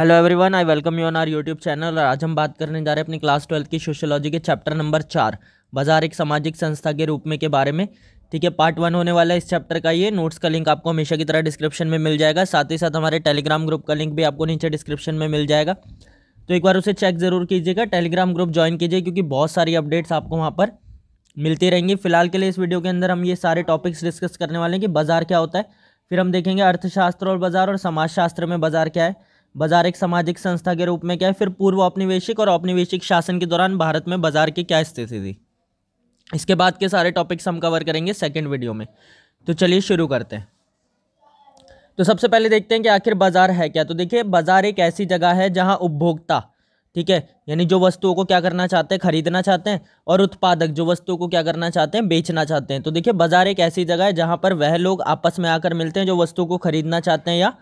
hello everyone I welcome you on our YouTube channel और आज हम बात करने जा रहे हैं अपनी क्लास ट्वेल्थ की सोशोलॉजी के चैप्टर नंबर चार बाजार एक सामाजिक संस्था के रूप में के बारे में ठीक है पार्ट वन होने वाला है इस चैप्टर का ये नोट्स का लिंक आपको हमेशा की तरह डिस्क्रिप्शन में मिल जाएगा साथ ही साथ हमारे टेलीग्राम ग्रुप का लिंक भी आपको नीचे डिस्क्रिप्शन में मिल जाएगा तो एक बार उसे चेक ज़रूर कीजिएगा टेलीग्राम ग्रुप ज्वाइन कीजिए क्योंकि बहुत सारी अपडेट्स आपको वहाँ पर मिलती रहेंगी फिलहाल के लिए इस वीडियो के अंदर हम ये सारे टॉपिक्स डिस्कस करने वाले हैं कि बाज़ार क्या होता है फिर हम देखेंगे अर्थशास्त्र और बाज़ार और समाजशास्त्र में बाज़ार क्या है बाजार एक सामाजिक संस्था के रूप में क्या है फिर पूर्व औपनिवेशिक और औपनिवेशिक शासन के दौरान भारत में बाजार की क्या स्थिति थी इसके बाद के सारे टॉपिक्स हम कवर करेंगे सेकेंड वीडियो में तो चलिए शुरू करते हैं तो सबसे पहले देखते हैं कि आखिर बाजार है क्या तो देखिए बाजार एक ऐसी जगह है जहां उपभोक्ता ठीक है यानी जो वस्तुओं को क्या करना चाहते हैं खरीदना चाहते हैं और उत्पादक जो वस्तुओं को क्या करना चाहते हैं बेचना चाहते हैं तो देखिए बाजार एक ऐसी जगह है जहां पर वह लोग आपस में आकर मिलते हैं जो वस्तु को खरीदना चाहते हैं या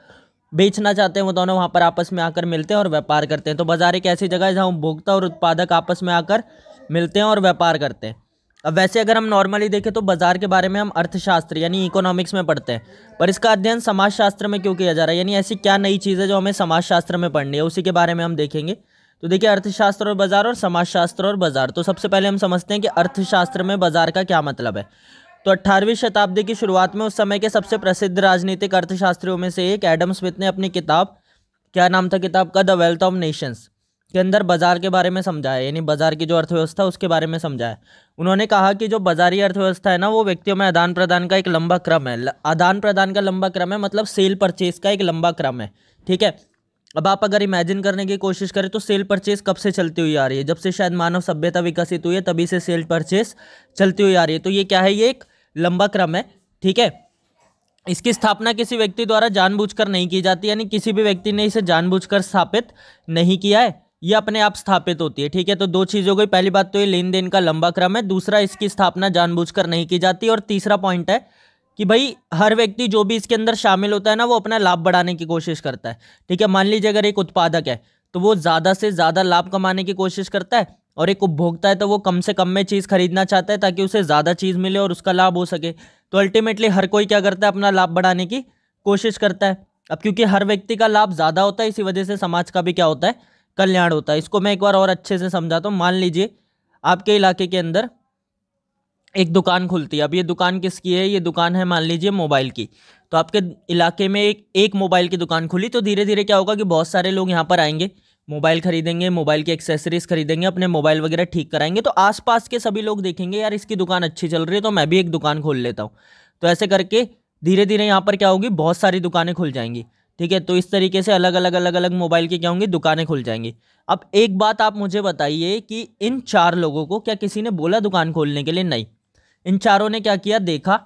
बेचना चाहते हैं वो दोनों वहाँ पर आपस में आकर मिलते हैं और व्यापार करते हैं तो बाजार एक ऐसी जगह है जहाँ उपभोक्ता और उत्पादक आपस में आकर मिलते हैं और व्यापार करते हैं अब वैसे अगर हम नॉर्मली देखें तो बाजार के बारे में हम अर्थशास्त्र यानी इकोनॉमिक्स में पढ़ते हैं पर इसका अध्ययन समाजशास्त्र में क्यों किया जा रहा है यानी ऐसी क्या नई चीज़ है जो हमें समाजशास्त्र में पढ़नी है उसी के बारे में हम देखेंगे तो देखिए अर्थशास्त्र और बाजार और समाजशास्त्र और बाजार तो सबसे पहले हम समझते हैं कि अर्थशास्त्र में बाजार का क्या मतलब है तो 18वीं शताब्दी की शुरुआत में उस समय के सबसे प्रसिद्ध राजनीतिक अर्थशास्त्रियों में से एक एडम स्मिथ ने अपनी किताब क्या नाम था किताब का द वेल्थ ऑफ नेशंस के अंदर बाज़ार के बारे में समझाया यानी बाज़ार की जो अर्थव्यवस्था उसके बारे में समझाया उन्होंने कहा कि जो बाज़ारी अर्थव्यवस्था है ना वो व्यक्तियों में आदान प्रदान का एक लंबा क्रम है आदान प्रदान का लंबा क्रम है मतलब सेल परचेज का एक लंबा क्रम है ठीक है अब आप अगर इमेजिन करने की कोशिश करें तो सेल परचेज कब से चलती हुई आ रही है जब से शायद मानव सभ्यता विकसित हुई है तभी से सेल परचेज चलती हुई आ रही है तो ये क्या है ये एक लंबा क्रम है ठीक है इसकी स्थापना किसी व्यक्ति द्वारा जानबूझकर नहीं की जाती यानी किसी भी व्यक्ति ने इसे जानबूझकर स्थापित नहीं किया है ये अपने आप स्थापित होती है ठीक है तो दो चीज़ हो गई पहली बात तो ये लेन देन का लंबा क्रम है दूसरा इसकी स्थापना जानबूझकर नहीं की जाती और तीसरा पॉइंट है कि भाई हर व्यक्ति जो भी इसके अंदर शामिल होता है ना वो अपना लाभ बढ़ाने की कोशिश करता है ठीक है मान लीजिए अगर एक उत्पादक है तो वो ज़्यादा से ज़्यादा लाभ कमाने की कोशिश करता है और एक उपभोक्ता है तो वो कम से कम में चीज़ खरीदना चाहता है ताकि उसे ज़्यादा चीज़ मिले और उसका लाभ हो सके तो अल्टीमेटली हर कोई क्या करता है अपना लाभ बढ़ाने की कोशिश करता है अब क्योंकि हर व्यक्ति का लाभ ज़्यादा होता है इसी वजह से समाज का भी क्या होता है कल्याण होता है इसको मैं एक बार और अच्छे से समझाता हूँ मान लीजिए आपके इलाके के अंदर एक दुकान खुलती है अब ये दुकान किसकी है ये दुकान है मान लीजिए मोबाइल की तो आपके इलाके में एक एक मोबाइल की दुकान खुली तो धीरे धीरे क्या होगा कि बहुत सारे लोग यहाँ पर आएंगे मोबाइल खरीदेंगे मोबाइल की एक्सेसरीज खरीदेंगे अपने मोबाइल वगैरह ठीक कराएंगे तो आसपास के सभी लोग देखेंगे यार इसकी दुकान अच्छी चल रही है तो मैं भी एक दुकान खोल लेता हूँ तो ऐसे करके धीरे धीरे यहाँ पर क्या होगी बहुत सारी दुकानें खुल जाएंगी ठीक है तो इस तरीके से अलग अलग अलग अलग मोबाइल की क्या होंगी दुकानें खुल जाएंगी अब एक बात आप मुझे बताइए कि इन चार लोगों को क्या किसी ने बोला दुकान खोलने के लिए नहीं इन चारों ने क्या किया देखा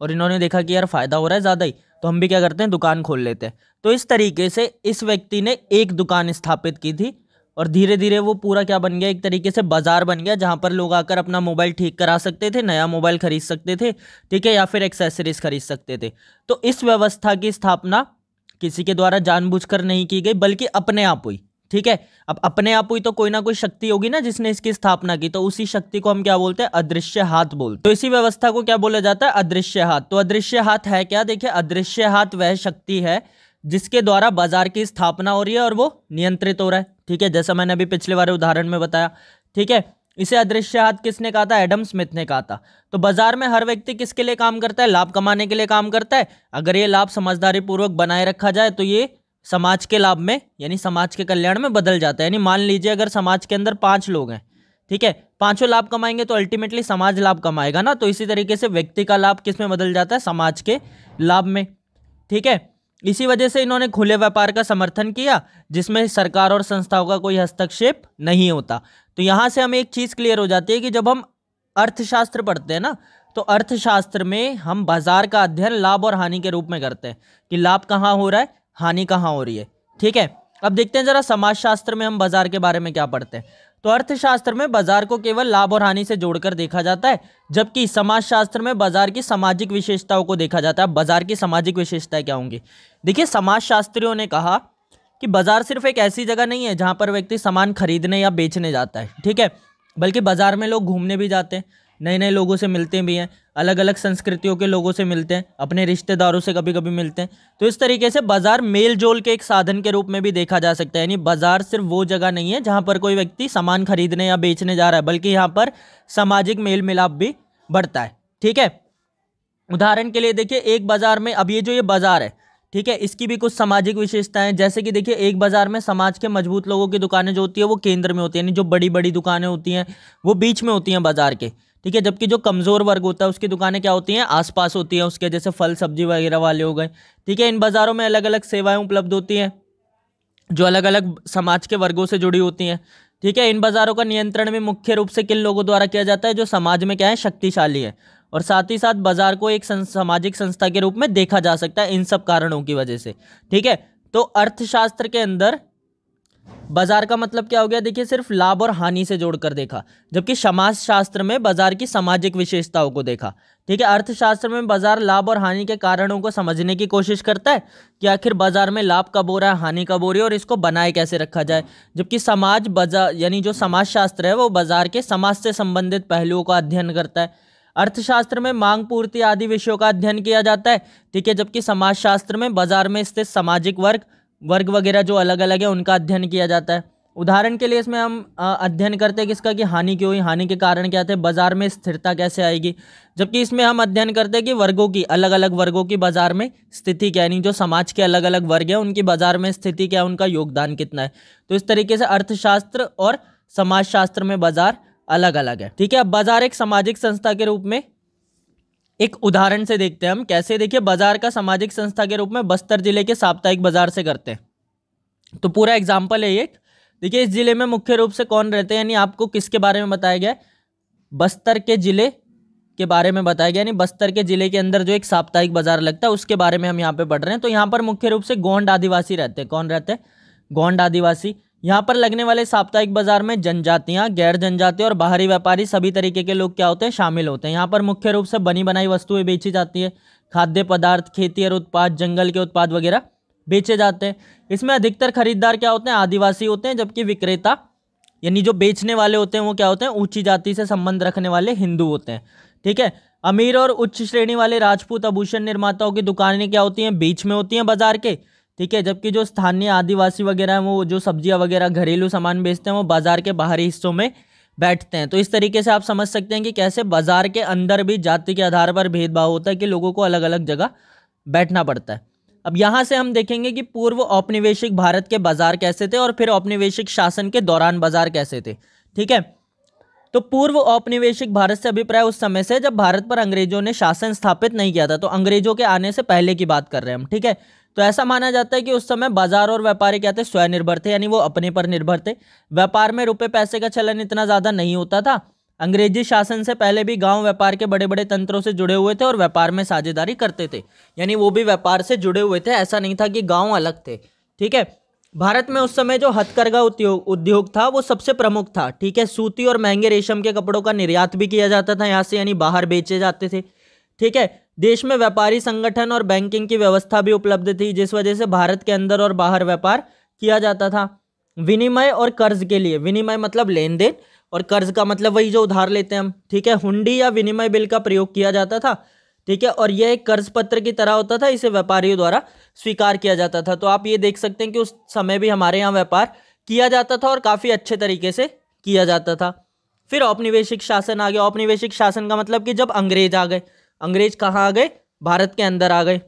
और इन्होंने देखा कि यार फ़ायदा हो रहा है ज़्यादा ही तो हम भी क्या करते हैं दुकान खोल लेते हैं तो इस तरीके से इस व्यक्ति ने एक दुकान स्थापित की थी और धीरे धीरे वो पूरा क्या बन गया एक तरीके से बाज़ार बन गया जहाँ पर लोग आकर अपना मोबाइल ठीक करा सकते थे नया मोबाइल खरीद सकते थे ठीक है या फिर एक्सेसरीज खरीद सकते थे तो इस व्यवस्था की स्थापना किसी के द्वारा जानबूझकर नहीं की गई बल्कि अपने आप हुई ठीक है अब अपने आप हुई तो कोई ना कोई शक्ति होगी ना जिसने इसकी स्थापना की तो उसी शक्ति को हम क्या बोलते हैं अदृश्य हाथ बोलते तो इसी व्यवस्था को क्या बोला जाता है अदृश्य हाथ तो अदृश्य हाथ है क्या देखिए अदृश्य हाथ वह शक्ति है जिसके द्वारा बाजार की स्थापना हो रही है और वो नियंत्रित हो रहा है ठीक है जैसा मैंने अभी पिछले बारे उदाहरण में बताया ठीक है इसे अदृश्य हाथ किसने कहा था एडम स्मिथ ने कहा था तो बाजार में हर व्यक्ति किसके लिए काम करता है लाभ कमाने के लिए काम करता है अगर ये लाभ समझदारी पूर्वक बनाए रखा जाए तो ये समाज के लाभ में यानी समाज के कल्याण में बदल जाता है यानी मान लीजिए अगर समाज के अंदर पाँच लोग हैं ठीक है पांचों लाभ कमाएंगे तो अल्टीमेटली समाज लाभ कमाएगा ना तो इसी तरीके से व्यक्ति का लाभ किस में बदल जाता है समाज के लाभ में ठीक है इसी वजह से इन्होंने खुले व्यापार का समर्थन किया जिसमें सरकार और संस्थाओं का कोई हस्तक्षेप नहीं होता तो यहाँ से हमें एक चीज़ क्लियर हो जाती है कि जब हम अर्थशास्त्र पढ़ते हैं ना तो अर्थशास्त्र में हम बाजार का अध्ययन लाभ और हानि के रूप में करते हैं कि लाभ कहाँ हो रहा है हानि कहाँ हो रही है ठीक है अब देखते हैं ज़रा समाजशास्त्र में हम बाजार के बारे में क्या पढ़ते हैं तो अर्थशास्त्र में बाजार को केवल लाभ और हानि से जोड़कर देखा जाता है जबकि समाजशास्त्र में बाजार की सामाजिक विशेषताओं को देखा जाता है बाजार की सामाजिक विशेषताएं क्या होंगी देखिए समाजशास्त्रियों ने कहा कि बाजार सिर्फ एक ऐसी जगह नहीं है जहां पर व्यक्ति सामान खरीदने या बेचने जाता है ठीक है बल्कि बाजार में लोग घूमने भी जाते हैं नए नए लोगों से मिलते भी हैं अलग अलग संस्कृतियों के लोगों से मिलते हैं अपने रिश्तेदारों से कभी कभी मिलते हैं तो इस तरीके से बाज़ार मेल जोल के एक साधन के रूप में भी देखा जा सकता है यानी बाज़ार सिर्फ वो जगह नहीं है जहाँ पर कोई व्यक्ति सामान खरीदने या बेचने जा रहा है बल्कि यहाँ पर सामाजिक मेल मिलाप भी बढ़ता है ठीक है उदाहरण के लिए देखिए एक बाज़ार में अब ये जो ये बाज़ार है ठीक है इसकी भी कुछ सामाजिक विशेषताएं जैसे कि देखिए एक बाजार में समाज के मजबूत लोगों की दुकानें जो होती है वो केंद्र में होती है यानी जो बड़ी बड़ी दुकानें होती हैं वो बीच में होती हैं बाजार के ठीक है जबकि जो कमज़ोर वर्ग होता है उसकी दुकानें क्या होती हैं आसपास होती हैं उसके जैसे फल सब्जी वगैरह वाले हो गए ठीक है इन बाज़ारों में अलग अलग सेवाएं उपलब्ध होती हैं जो अलग अलग समाज के वर्गों से जुड़ी होती हैं ठीक है इन बाज़ारों का नियंत्रण भी मुख्य रूप से किन लोगों द्वारा किया जाता है जो समाज में क्या है शक्तिशाली है और साथ ही साथ बाजार को एक सामाजिक संस्था के रूप में देखा जा सकता है इन सब कारणों की वजह से ठीक है तो अर्थशास्त्र के अंदर बाजार का मतलब क्या हो गया देखिए सिर्फ लाभ और हानि से जोड़कर देखा जबकि समाज शास्त्र में बाजार की सामाजिक विशेषताओं को देखा ठीक है अर्थशास्त्र में बाजार लाभ और हानि के कारणों को समझने की कोशिश करता है कि आखिर बाजार में लाभ कब हो रहा है हानि कब हो रही है और इसको बनाए कैसे रखा जाए जबकि समाज बाजार यानी जो समाज शास्त्र है वो बाजार के समाज से संबंधित पहलुओं का अध्ययन करता है अर्थशास्त्र में मांग पूर्ति आदि विषयों का अध्ययन किया जाता है ठीक है जबकि समाजशास्त्र में बाजार में स्थित सामाजिक वर्ग वर्ग वगैरह जो अलग अलग है उनका अध्ययन किया जाता है उदाहरण के लिए इसमें हम अध्ययन करते हैं किसका कि हानि क्यों हुई हानि के कारण क्या थे बाज़ार में स्थिरता कैसे आएगी जबकि इसमें हम अध्ययन करते हैं कि वर्गों की अलग अलग वर्गों की बाज़ार में स्थिति क्या यानी जो समाज के अलग अलग वर्ग हैं उनकी बाज़ार में स्थिति क्या है उनका योगदान कितना है तो इस तरीके से अर्थशास्त्र और समाजशास्त्र में बाज़ार अलग अलग है ठीक है अब बाज़ार एक सामाजिक संस्था के रूप में एक उदाहरण से देखते हैं हम कैसे देखिए बाजार का सामाजिक संस्था के रूप में बस्तर जिले के साप्ताहिक बाजार से करते हैं तो पूरा एग्जाम्पल है ये देखिए इस जिले में मुख्य रूप से कौन रहते हैं यानी आपको किसके बारे में बताया गया बस्तर के जिले के बारे में बताया गया यानी बस्तर के जिले के अंदर जो एक साप्ताहिक बाजार लगता है उसके बारे में हम यहाँ पे पढ़ रहे हैं तो यहाँ पर मुख्य रूप से गोंड आदिवासी रहते हैं कौन रहते हैं गोंड आदिवासी यहाँ पर लगने वाले साप्ताहिक बाजार में जनजातियाँ गैर जनजाति और बाहरी व्यापारी सभी तरीके के लोग क्या होते हैं शामिल होते हैं यहाँ पर मुख्य रूप से बनी बनाई वस्तुएं बेची जाती है खाद्य पदार्थ खेती और उत्पाद जंगल के उत्पाद वगैरह बेचे जाते हैं इसमें अधिकतर खरीदार क्या होते हैं आदिवासी होते हैं जबकि विक्रेता यानी जो बेचने वाले होते हैं वो क्या होते हैं ऊंची जाति से संबंध रखने वाले हिंदू होते हैं ठीक है अमीर और उच्च श्रेणी वाले राजपूत आभूषण निर्माताओं की दुकानें क्या होती हैं बीच में होती हैं बाजार के ठीक है जबकि जो स्थानीय आदिवासी वगैरह हैं वो जो सब्जियां वगैरह घरेलू सामान बेचते हैं वो बाज़ार के बाहरी हिस्सों में बैठते हैं तो इस तरीके से आप समझ सकते हैं कि कैसे बाज़ार के अंदर भी जाति के आधार पर भेदभाव होता है कि लोगों को अलग अलग जगह बैठना पड़ता है अब यहाँ से हम देखेंगे कि पूर्व औपनिवेशिक भारत के बाज़ार कैसे थे और फिर औपनिवेशिक शासन के दौरान बाज़ार कैसे थे ठीक है तो पूर्व औपनिवेशिक भारत से अभिप्राय उस समय से जब भारत पर अंग्रेजों ने शासन स्थापित नहीं किया था तो अंग्रेजों के आने से पहले की बात कर रहे हैं हम ठीक है तो ऐसा माना जाता है कि उस समय बाजार और व्यापारी क्या थे स्वनिर्भर थे यानी वो अपने पर निर्भर थे व्यापार में रुपये पैसे का चलन इतना ज़्यादा नहीं होता था अंग्रेजी शासन से पहले भी गांव व्यापार के बड़े बड़े तंत्रों से जुड़े हुए थे और व्यापार में साझेदारी करते थे यानी वो भी व्यापार से जुड़े हुए थे ऐसा नहीं था कि गाँव अलग थे ठीक है भारत में उस समय जो हथकरघा उद्योग उद्योग था वो सबसे प्रमुख था ठीक है सूती और महंगे रेशम के कपड़ों का निर्यात भी किया जाता था यहाँ से यानी बाहर बेचे जाते थे ठीक है देश में व्यापारी संगठन और बैंकिंग की व्यवस्था भी उपलब्ध थी जिस वजह से भारत के अंदर और बाहर व्यापार किया जाता था विनिमय और कर्ज के लिए विनिमय मतलब लेन देन और कर्ज का मतलब वही जो उधार लेते हैं हम ठीक है हुंडी या विनिमय बिल का प्रयोग किया जाता था ठीक है और यह एक कर्ज पत्र की तरह होता था इसे व्यापारियों द्वारा स्वीकार किया जाता था तो आप ये देख सकते हैं कि उस समय भी हमारे यहाँ व्यापार किया जाता था और काफ़ी अच्छे तरीके से किया जाता था फिर औपनिवेशिक शासन आ गया औपनिवेशिक शासन का मतलब कि जब अंग्रेज आ गए अंग्रेज कहाँ आ गए भारत के अंदर आ गए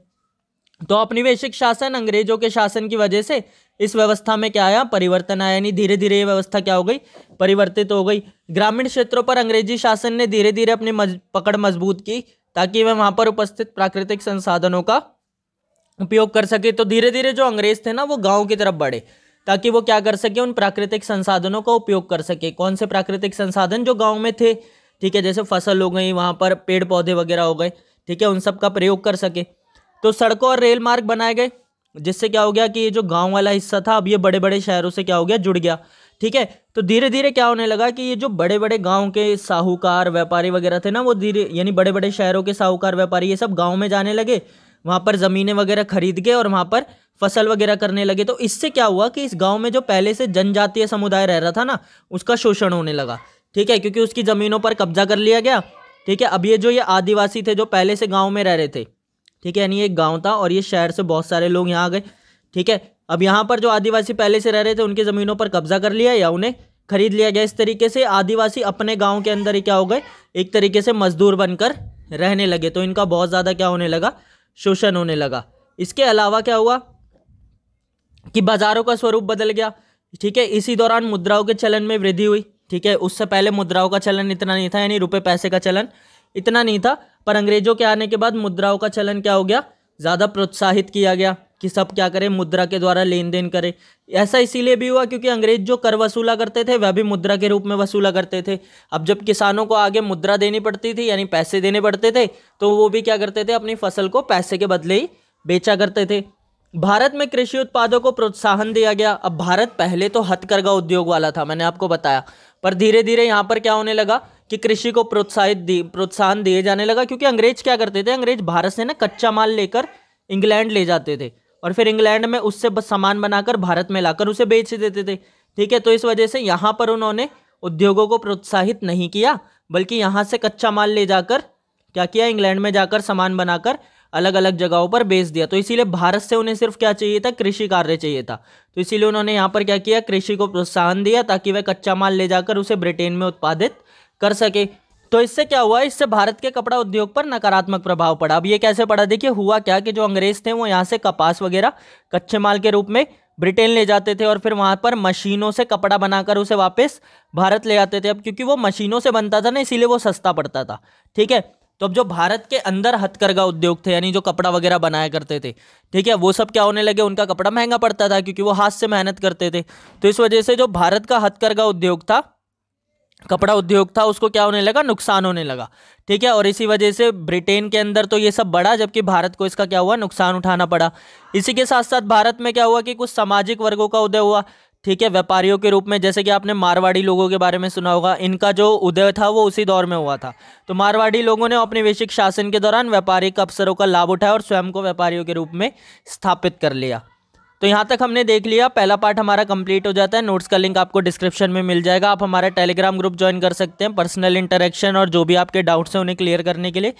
तो औपनिवेशिक शासन अंग्रेजों के शासन की वजह से इस व्यवस्था में क्या आया परिवर्तन आया यानी धीरे धीरे ये व्यवस्था क्या हो गई परिवर्तित हो गई ग्रामीण क्षेत्रों पर अंग्रेजी शासन ने धीरे धीरे अपनी मज, पकड़ मजबूत की ताकि वह वहाँ पर उपस्थित प्राकृतिक संसाधनों का उपयोग कर सके तो धीरे धीरे जो अंग्रेज थे ना वो गाँव की तरफ बढ़े ताकि वो क्या कर सके उन प्राकृतिक संसाधनों का उपयोग कर सके कौन से प्राकृतिक संसाधन जो गाँव में थे ठीक है जैसे फसल हो गई वहाँ पर पेड़ पौधे वगैरह हो गए ठीक है उन सब का प्रयोग कर सके तो सड़कों और रेल मार्ग बनाए गए जिससे क्या हो गया कि ये जो गांव वाला हिस्सा था अब ये बड़े बड़े शहरों से क्या हो गया जुड़ गया ठीक है तो धीरे धीरे क्या होने लगा कि ये जो बड़े बड़े गांव के साहूकार व्यापारी वगैरह थे ना वो धीरे यानी बड़े बड़े शहरों के साहूकार व्यापारी ये सब गाँव में जाने लगे वहाँ पर ज़मीनें वगैरह खरीद के और वहाँ पर फसल वगैरह करने लगे तो इससे क्या हुआ कि इस गाँव में जो पहले से जनजातीय समुदाय रह रहा था ना उसका शोषण होने लगा ठीक है क्योंकि उसकी ज़मीनों पर कब्जा कर लिया गया ठीक है अब ये जो ये आदिवासी थे जो पहले से गाँव में रह रहे थे ठीक है यानी एक गाँव था और ये शहर से बहुत सारे लोग यहाँ आ गए ठीक है अब यहाँ पर जो आदिवासी पहले से रह रहे थे उनकी ज़मीनों पर कब्जा कर लिया या उन्हें खरीद लिया गया इस तरीके से आदिवासी अपने गाँव के अंदर ही क्या हो गए एक तरीके से मजदूर बनकर रहने लगे तो इनका बहुत ज़्यादा क्या होने लगा शोषण होने लगा इसके अलावा क्या हुआ कि बाज़ारों का स्वरूप बदल गया ठीक है इसी दौरान मुद्राओं के चलन में वृद्धि हुई ठीक है उससे पहले मुद्राओं का चलन इतना नहीं था यानी रुपये पैसे का चलन इतना नहीं था पर अंग्रेजों के आने के बाद मुद्राओं का चलन क्या हो गया ज़्यादा प्रोत्साहित किया गया कि सब क्या करें मुद्रा के द्वारा लेन देन करें ऐसा इसीलिए भी हुआ क्योंकि अंग्रेज जो कर वसूला करते थे वह भी मुद्रा के रूप में वसूला करते थे अब जब किसानों को आगे मुद्रा देनी पड़ती थी यानी पैसे देने पड़ते थे तो वो भी क्या करते थे अपनी फसल को पैसे के बदले ही बेचा करते थे भारत में कृषि उत्पादों को प्रोत्साहन दिया गया अब भारत पहले तो हथकरघा उद्योग वाला था मैंने आपको बताया पर धीरे धीरे यहाँ पर क्या होने लगा कि कृषि को प्रोत्साहित दी प्रोत्साहन दिए जाने लगा क्योंकि अंग्रेज क्या करते थे अंग्रेज भारत से ना कच्चा माल लेकर इंग्लैंड ले जाते थे और फिर इंग्लैंड में उससे सामान बनाकर भारत में लाकर उसे बेच देते थे ठीक है तो इस वजह से यहाँ पर उन्होंने उद्योगों को प्रोत्साहित नहीं किया बल्कि यहाँ से कच्चा माल ले जाकर क्या किया इंग्लैंड में जाकर सामान बनाकर अलग अलग जगहों पर बेच दिया तो इसीलिए भारत से उन्हें सिर्फ क्या चाहिए था कृषि कार्य चाहिए था तो इसीलिए उन्होंने यहाँ पर क्या किया कृषि को प्रोत्साहन दिया ताकि वह कच्चा माल ले जाकर उसे ब्रिटेन में उत्पादित कर सके तो इससे क्या हुआ इससे भारत के कपड़ा उद्योग पर नकारात्मक प्रभाव पड़ा अब ये कैसे पड़ा देखिए हुआ क्या कि जो अंग्रेज थे वो यहाँ से कपास वगैरह कच्चे माल के रूप में ब्रिटेन ले जाते थे और फिर वहाँ पर मशीनों से कपड़ा बनाकर उसे वापस भारत ले आते थे अब क्योंकि वो मशीनों से बनता था ना इसीलिए वो सस्ता पड़ता था ठीक है तो अब जो भारत के अंदर हथकरघा उद्योग थे यानी जो कपड़ा वगैरह बनाया करते थे ठीक है वो सब क्या होने लगे उनका कपड़ा महंगा पड़ता था क्योंकि वो हाथ से मेहनत करते थे तो इस वजह से जो भारत का हथकरघा उद्योग था कपड़ा उद्योग था उसको क्या होने लगा नुकसान होने लगा ठीक है और इसी वजह से ब्रिटेन के अंदर तो ये सब बढ़ा जबकि भारत को इसका क्या हुआ नुकसान उठाना पड़ा इसी के साथ साथ भारत में क्या हुआ कि कुछ सामाजिक वर्गों का उदय हुआ ठीक है व्यापारियों के रूप में जैसे कि आपने मारवाड़ी लोगों के बारे में सुना होगा इनका जो उदय था वो उसी दौर में हुआ था तो मारवाड़ी लोगों ने वैश्विक शासन के दौरान व्यापारिक अवसरों का लाभ उठाया और स्वयं को व्यापारियों के रूप में स्थापित कर लिया तो यहाँ तक हमने देख लिया पहला पार्ट हमारा कंप्लीट हो जाता है नोट्स का लिंक आपको डिस्क्रिप्शन में मिल जाएगा आप हमारा टेलीग्राम ग्रुप ज्वाइन कर सकते हैं पर्सनल इंटरेक्शन और जो भी आपके डाउट्स हैं उन्हें क्लियर करने के लिए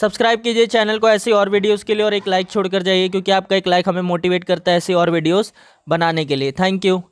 सब्सक्राइब कीजिए चैनल को ऐसी और वीडियोज़ के लिए और एक लाइक छोड़कर जाइए क्योंकि आपका एक लाइक हमें मोटिवेट करता है ऐसी और वीडियोज़ बनाने के लिए थैंक यू